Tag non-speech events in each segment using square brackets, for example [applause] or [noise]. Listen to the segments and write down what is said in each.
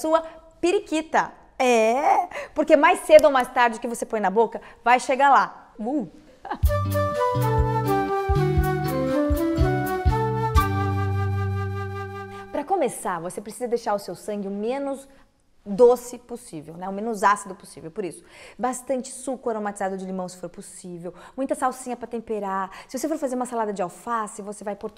sua periquita. É, porque mais cedo ou mais tarde que você põe na boca vai chegar lá. Uh. Para começar, você precisa deixar o seu sangue o menos doce possível, né? O menos ácido possível, por isso. Bastante suco aromatizado de limão, se for possível. Muita salsinha para temperar. Se você for fazer uma salada de alface, você vai pôr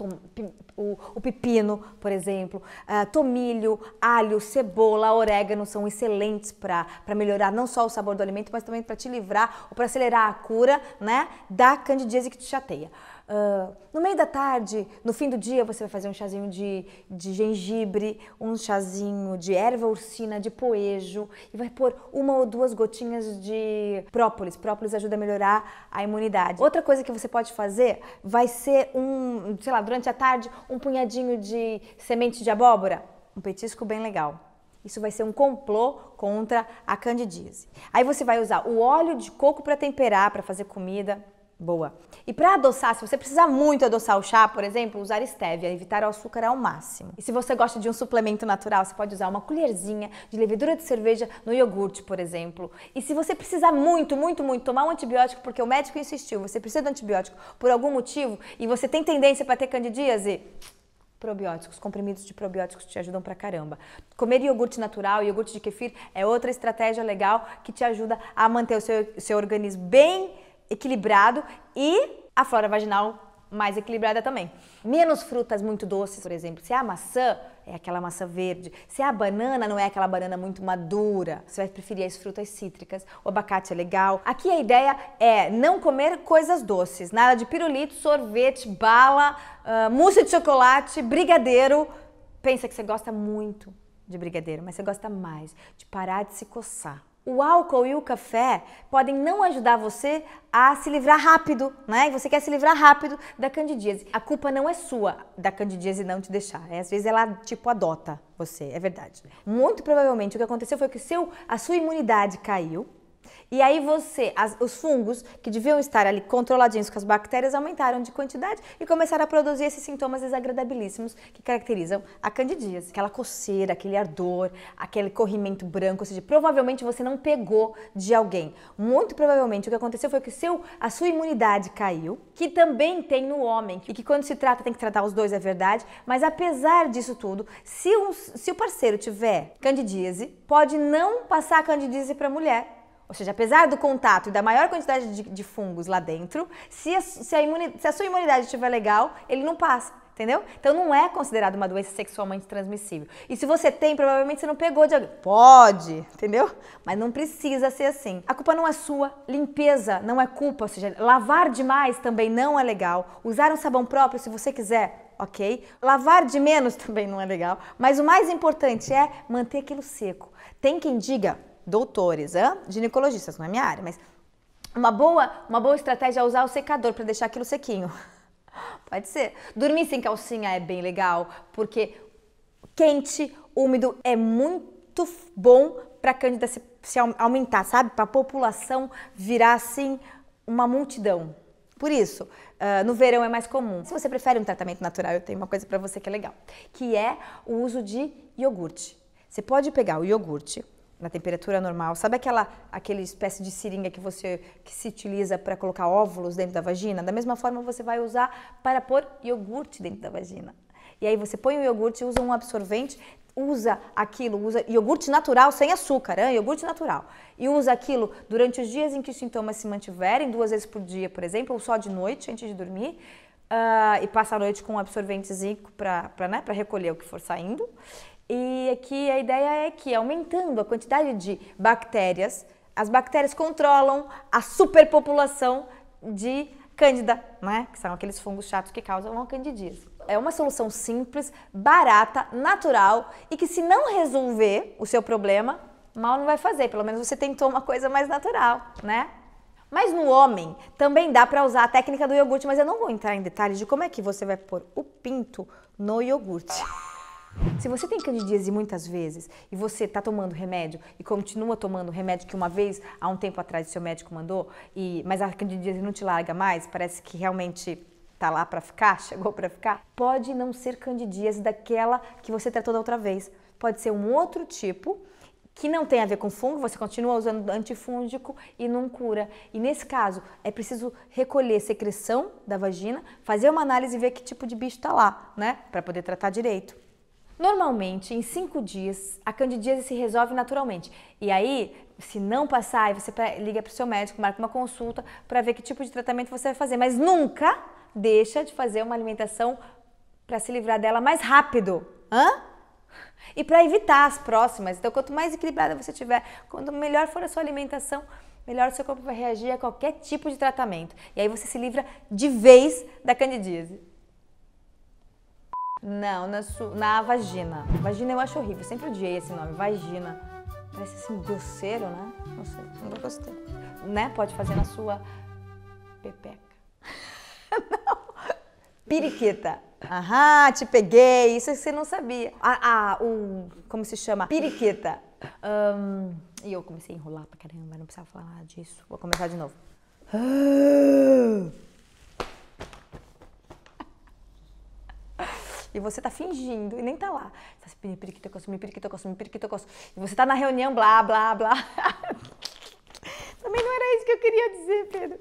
o, o, pepino, por exemplo. Uh, tomilho, alho, cebola, orégano são excelentes para melhorar não só o sabor do alimento, mas também para te livrar ou para acelerar a cura, né? Da candidíase que te chateia. Uh, no meio da tarde, no fim do dia, você vai fazer um chazinho de, de gengibre, um chazinho de erva ursina, de poejo, e vai pôr uma ou duas gotinhas de própolis. Própolis ajuda a melhorar a imunidade. Outra coisa que você pode fazer vai ser um, sei lá, durante a tarde, um punhadinho de semente de abóbora. Um petisco bem legal. Isso vai ser um complô contra a candidíase. Aí você vai usar o óleo de coco para temperar, para fazer comida. Boa. E para adoçar, se você precisar muito adoçar o chá, por exemplo, usar estévia, evitar o açúcar ao máximo. E se você gosta de um suplemento natural, você pode usar uma colherzinha de levedura de cerveja no iogurte, por exemplo. E se você precisar muito, muito, muito tomar um antibiótico porque o médico insistiu, você precisa de um antibiótico por algum motivo e você tem tendência para ter candidíase, probióticos, comprimidos de probióticos te ajudam pra caramba. Comer iogurte natural, iogurte de kefir é outra estratégia legal que te ajuda a manter o seu, seu organismo bem equilibrado e a flora vaginal mais equilibrada também. Menos frutas muito doces, por exemplo. Se é a maçã, é aquela maçã verde. Se é a banana, não é aquela banana muito madura. Você vai preferir as frutas cítricas. O abacate é legal. Aqui a ideia é não comer coisas doces. Nada de pirulito, sorvete, bala, uh, mousse de chocolate, brigadeiro. Pensa que você gosta muito de brigadeiro, mas você gosta mais de parar de se coçar. O álcool e o café podem não ajudar você a se livrar rápido, né? E você quer se livrar rápido da candidíase. A culpa não é sua da candidíase não te deixar. É, às vezes ela, tipo, adota você, é verdade. Né? Muito provavelmente o que aconteceu foi que seu, a sua imunidade caiu, e aí você, as, os fungos que deviam estar ali controladinhos com as bactérias aumentaram de quantidade e começaram a produzir esses sintomas desagradabilíssimos que caracterizam a candidíase. Aquela coceira, aquele ardor, aquele corrimento branco, ou seja, provavelmente você não pegou de alguém. Muito provavelmente o que aconteceu foi que seu, a sua imunidade caiu, que também tem no homem, e que quando se trata tem que tratar os dois, é verdade, mas apesar disso tudo, se, um, se o parceiro tiver candidíase, pode não passar a candidíase para a mulher ou seja, apesar do contato e da maior quantidade de, de fungos lá dentro, se a, se, a se a sua imunidade estiver legal, ele não passa entendeu? Então não é considerado uma doença sexualmente transmissível. E se você tem, provavelmente você não pegou de alguém. Pode, entendeu? Mas não precisa ser assim. A culpa não é sua, limpeza não é culpa, ou seja, lavar demais também não é legal. Usar um sabão próprio se você quiser, ok? Lavar de menos [laughs] também não é legal, mas o mais importante é manter aquilo seco. Tem quem diga doutores, hã? ginecologistas, não é minha área, mas uma boa, uma boa estratégia é usar o secador para deixar aquilo sequinho. [laughs] Pode ser. Dormir sem calcinha é bem legal, porque quente, úmido é muito bom para a cândida se, se, aumentar, sabe? Para a população virar assim uma multidão. Por isso, uh, no verão é mais comum. Se você prefere um tratamento natural, eu tenho uma coisa para você que é legal, que é o uso de iogurte. Você pode pegar o iogurte, na temperatura normal. Sabe aquela aquele espécie de seringa que você que se utiliza para colocar óvulos dentro da vagina? Da mesma forma você vai usar para pôr iogurte dentro da vagina. E aí você põe o iogurte, usa um absorvente, usa aquilo, usa iogurte natural sem açúcar, hein? iogurte natural. E usa aquilo durante os dias em que os sintomas se mantiverem, duas vezes por dia, por exemplo, ou só de noite antes de dormir. Uh, e passa a noite com um absorventezinho para né, recolher o que for saindo. E aqui a ideia é que aumentando a quantidade de bactérias, as bactérias controlam a superpopulação de cândida, né? Que são aqueles fungos chatos que causam a candidíase. É uma solução simples, barata, natural e que se não resolver o seu problema, mal não vai fazer. Pelo menos você tentou uma coisa mais natural, né? Mas no homem também dá para usar a técnica do iogurte, mas eu não vou entrar em detalhes de como é que você vai pôr o pinto no iogurte. Se você tem candidíase muitas vezes e você está tomando remédio e continua tomando o remédio que uma vez, há um tempo atrás, seu médico mandou, e, mas a candidíase não te larga mais, parece que realmente está lá para ficar, [laughs] chegou para ficar, pode não ser candidíase daquela que você tratou da outra vez. Pode ser um outro tipo que não tem a ver com fungo, você continua usando antifúngico e não cura. E nesse caso, é preciso recolher secreção da vagina, fazer uma análise e ver que tipo de bicho está lá, né? Para poder tratar direito. Normalmente, em cinco dias, a candidíase se resolve naturalmente. E aí, se não passar, aí você liga para o seu médico, marca uma consulta para ver que tipo de tratamento você vai fazer. Mas nunca deixa de fazer uma alimentação para se livrar dela mais rápido. Hã? E para evitar as próximas. Então, quanto mais equilibrada você tiver, quanto melhor for a sua alimentação, melhor o seu corpo vai reagir a qualquer tipo de tratamento. E aí você se livra de vez da candidíase. Não, na, na vagina. Vagina eu acho horrível, sempre odiei esse nome, vagina. Parece assim, grosseiro, né? Não sei, nunca gostei. Né? Pode fazer na sua pepeca. [laughs] não. Piriquita. Aham, te peguei. Isso é você não sabia. Ah, ah o... Como se chama? Piriquita. e eu comecei a enrolar pra caramba, não precisava falar disso. Vou começar de novo. Ah! E você tá fingindo e nem tá lá. Você tá assim, periquito, piripiriquitocos, piripiriquitocos. E você tá na reunião, blá, blá, blá. [laughs] Também não era isso que eu queria dizer, Pedro.